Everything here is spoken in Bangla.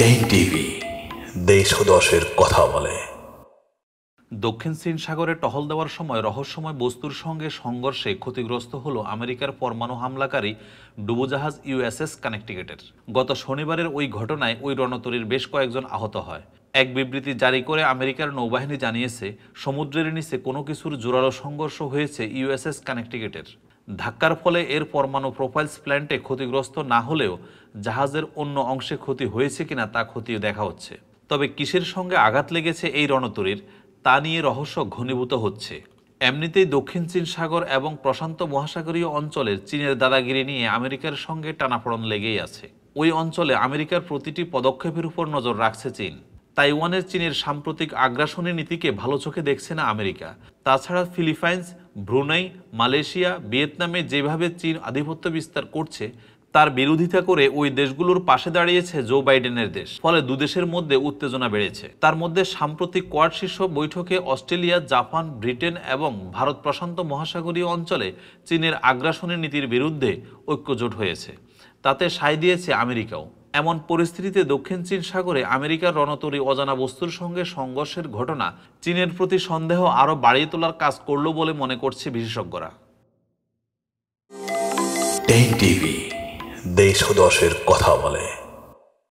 টিভি দেশ দশের কথা বলে দক্ষিণ চীন সাগরে টহল দেওয়ার সময় রহস্যময় বস্তুর সঙ্গে সংঘর্ষে ক্ষতিগ্রস্ত হল আমেরিকার পরমাণু হামলাকারী ডুবোজাহাজ ইউএসএস কানেক্টিকেটের গত শনিবারের ওই ঘটনায় ওই রণতরীর বেশ কয়েকজন আহত হয় এক বিবৃতি জারি করে আমেরিকার নৌবাহিনী জানিয়েছে সমুদ্রের নিচে কোনো কিছুর জোরালো সংঘর্ষ হয়েছে ইউএসএস কানেক্টিকেটের ধাক্কার ফলে এর পরমাণু প্রোফাইলস প্ল্যান্টে ক্ষতিগ্রস্ত না হলেও জাহাজের অন্য অংশে ক্ষতি হয়েছে কিনা তা ক্ষতি দেখা হচ্ছে তবে কিসের সঙ্গে আঘাত লেগেছে এই রণতরীর তা নিয়ে রহস্য ঘনীভূত হচ্ছে এমনিতেই দক্ষিণ চীন সাগর এবং প্রশান্ত মহাসাগরীয় অঞ্চলের চীনের দাদাগিরি নিয়ে আমেরিকার সঙ্গে টানাফড়ন লেগেই আছে ওই অঞ্চলে আমেরিকার প্রতিটি পদক্ষেপের উপর নজর রাখছে চীন তাইওয়ানের চীনের সাম্প্রতিক আগ্রাসনী নীতিকে ভালো চোখে দেখছে না আমেরিকা তাছাড়া ফিলিপাইন্স ব্রুনাই মালয়েশিয়া ভিয়েতনামে যেভাবে চীন আধিপত্য বিস্তার করছে তার বিরোধিতা করে ওই দেশগুলোর পাশে দাঁড়িয়েছে জো বাইডেনের দেশ ফলে দুদেশের মধ্যে উত্তেজনা বেড়েছে তার মধ্যে সাম্প্রতিক কোয়াড শীর্ষ বৈঠকে অস্ট্রেলিয়া জাপান ব্রিটেন এবং ভারত প্রশান্ত মহাসাগরীয় অঞ্চলে চীনের আগ্রাসনী নীতির বিরুদ্ধে ঐক্যজোট হয়েছে তাতে সায় দিয়েছে আমেরিকাও এমন পরিস্থিতিতে দক্ষিণ চীন সাগরে আমেরিকার রণতরী অজানা বস্তুর সঙ্গে সংঘর্ষের ঘটনা চীনের প্রতি সন্দেহ আরও বাড়িয়ে তোলার কাজ করল বলে মনে করছে বিশেষজ্ঞরা দেশ দশের কথা বলে